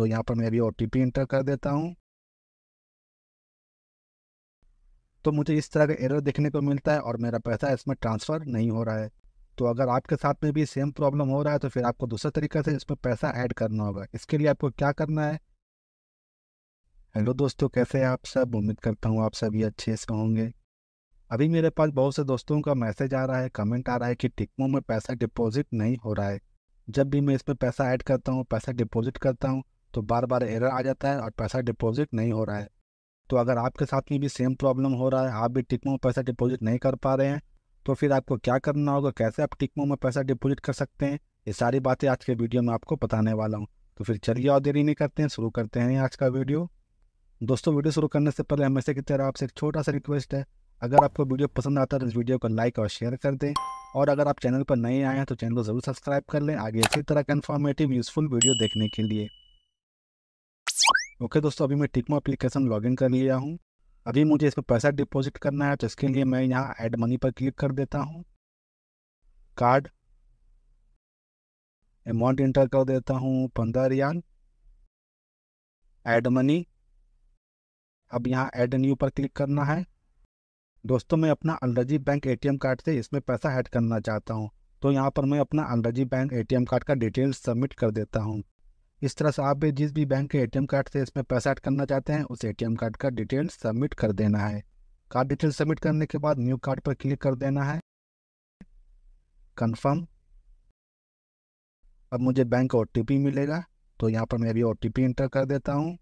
तो यहाँ पर मैं अभी ओ एंटर कर देता हूँ तो मुझे इस तरह का एरर देखने को मिलता है और मेरा पैसा इसमें ट्रांसफ़र नहीं हो रहा है तो अगर आपके साथ में भी सेम प्रॉब्लम हो रहा है तो फिर आपको दूसरा तरीके से इसमें पैसा ऐड करना होगा इसके लिए आपको क्या करना है हेलो दोस्तों कैसे हैं आप सब उम्मीद करता हूँ आप सभी अच्छे से होंगे अभी मेरे पास बहुत से दोस्तों का मैसेज आ रहा है कमेंट आ रहा है कि टिकमो में पैसा डिपॉजिट नहीं हो रहा है जब भी मैं इसमें पैसा ऐड करता हूँ पैसा डिपॉजिट करता हूँ तो बार बार एरर आ जाता है और पैसा डिपॉजिट नहीं हो रहा है तो अगर आपके साथ में भी सेम प्रॉब्लम हो रहा है आप भी टिकमो में पैसा डिपॉजिट नहीं कर पा रहे हैं तो फिर आपको क्या करना होगा कैसे आप टिकमो में पैसा डिपॉजिट कर सकते हैं ये सारी बातें आज के वीडियो में आपको बताने वाला हूँ तो फिर चलिए और देरी नहीं करते हैं शुरू करते हैं आज का वीडियो दोस्तों वीडियो शुरू करने से पहले हमेशा की तरह आपसे एक छोटा सा रिक्वेस्ट है अगर आपको वीडियो पसंद आता है तो इस वीडियो को लाइक और शेयर कर दें और अगर आप चैनल पर नए आए हैं तो चैनल को ज़रूर सब्सक्राइब कर लें आगे इसी तरह का इन्फॉर्मेटिव यूज़फुल वीडियो देखने के लिए ओके दोस्तों अभी मैं टिकमो लॉग लॉगिन कर लिया हूँ अभी मुझे इसमें पैसा डिपॉजिट करना है तो इसके लिए मैं यहाँ ऐड मनी पर क्लिक कर देता हूँ कार्ड अमाउंट इंटर कर देता हूँ पंद्रह रियान ऐड मनी अब यहाँ ऐड न्यू पर क्लिक करना है दोस्तों मैं अपना अलरजी बैंक एटीएम कार्ड से इसमें पैसा ऐड करना चाहता हूँ तो यहाँ पर मैं अपना अलरजी बैंक एटीएम कार्ड का डिटेल्स सबमिट कर देता हूँ इस तरह से आप भी जिस भी बैंक के एटीएम कार्ड से इसमें पैसा ऐड करना चाहते हैं उस एटीएम कार्ड का डिटेल सबमिट कर देना है कार्ड डिटेल सबमिट करने के बाद न्यू कार्ड पर क्लिक कर देना है कंफर्म अब मुझे बैंक का ओ मिलेगा तो यहाँ पर मैं अभी ओ एंटर कर देता हूँ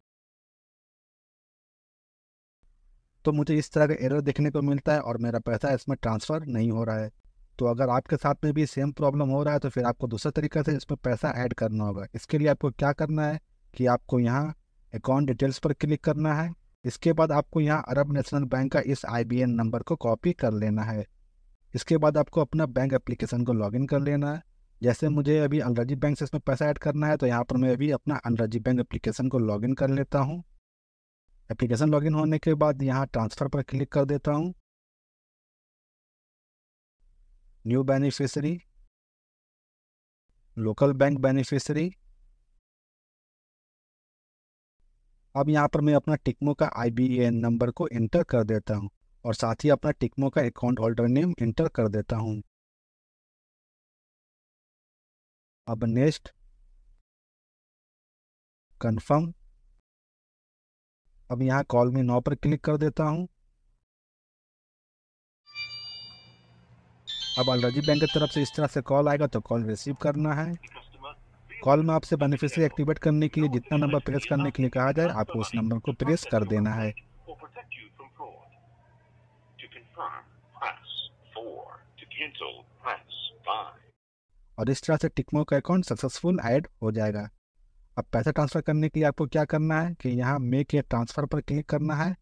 तो मुझे इस तरह का एरर देखने को मिलता है और मेरा पैसा इसमें ट्रांसफ़र नहीं हो रहा है तो अगर आपके साथ में भी सेम प्रॉब्लम हो रहा है तो फिर आपको दूसरा तरीका से इसमें पैसा ऐड करना होगा इसके लिए आपको क्या करना है कि आपको यहाँ अकाउंट डिटेल्स पर क्लिक करना है इसके बाद आपको यहाँ अरब नेशनल बैंक का इस आई नंबर को कॉपी कर लेना है इसके बाद आपको अपना बैंक एप्लीकेशन को लॉगिन कर लेना है जैसे मुझे अभी अंग्रेजी बैंक से इसमें पैसा ऐड करना है तो यहाँ पर मैं अभी अपना अंग्रेजी बैंक एप्लीकेशन को लॉगिन कर लेता हूँ एप्लीकेशन लॉगिन होने के बाद यहाँ ट्रांसफ़र पर क्लिक कर देता हूँ new beneficiary local bank beneficiary अब यहाँ पर मैं अपना टिकमो का आई नंबर को एंटर कर देता हूँ और साथ ही अपना टिकमो का अकाउंट होल्डर नेम एंटर कर देता हूँ अब नेक्स्ट कंफर्म अब यहाँ कॉल में नौ पर क्लिक कर देता हूँ अब अलराजी बैंक की तरफ से इस तरह से कॉल आएगा तो कॉल रिसीव करना है कॉल में आपसे बेनिफिशरी एक्टिवेट करने के लिए जितना नंबर प्रेस करने के लिए कहा जाए आपको उस नंबर को प्रेस कर देना है और इस तरह से टिकमो का अकाउंट सक्सेसफुल ऐड हो जाएगा अब पैसा ट्रांसफ़र करने के लिए आपको क्या करना है कि यहाँ मेक या ट्रांसफ़र पर क्लिक करना है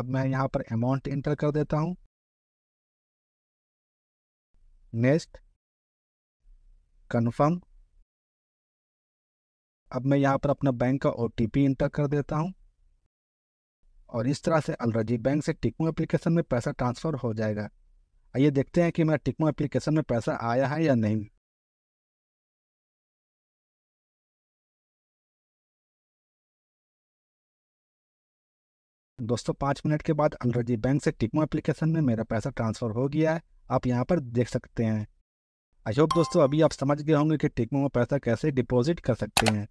अब मैं यहाँ पर अमाउंट इंटर कर देता हूँ नेक्स्ट कन्फर्म अब मैं यहाँ पर अपना बैंक का ओ टी पी इंटर कर देता हूँ और इस तरह से अलरजी बैंक से टिकमो एप्लीकेशन में पैसा ट्रांसफ़र हो जाएगा आइए देखते हैं कि मेरा टिकमो एप्लीकेशन में पैसा आया है या नहीं दोस्तों पाँच मिनट के बाद अलरजी बैंक से टिकमो एप्लीकेशन में मेरा पैसा ट्रांसफ़र हो गया है आप यहाँ पर देख सकते हैं आई होप दोस्तों अभी आप समझ गए होंगे कि टिकमो में पैसा कैसे डिपॉजिट कर सकते हैं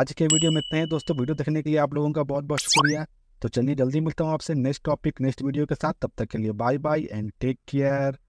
आज के वीडियो में इतना ही दोस्तों वीडियो देखने के लिए आप लोगों का बहुत बहुत शुक्रिया तो चलिए जल्दी मिलता हूँ आपसे नेक्स्ट टॉपिक नेक्स्ट वीडियो के साथ तब तक के लिए bye bye and take care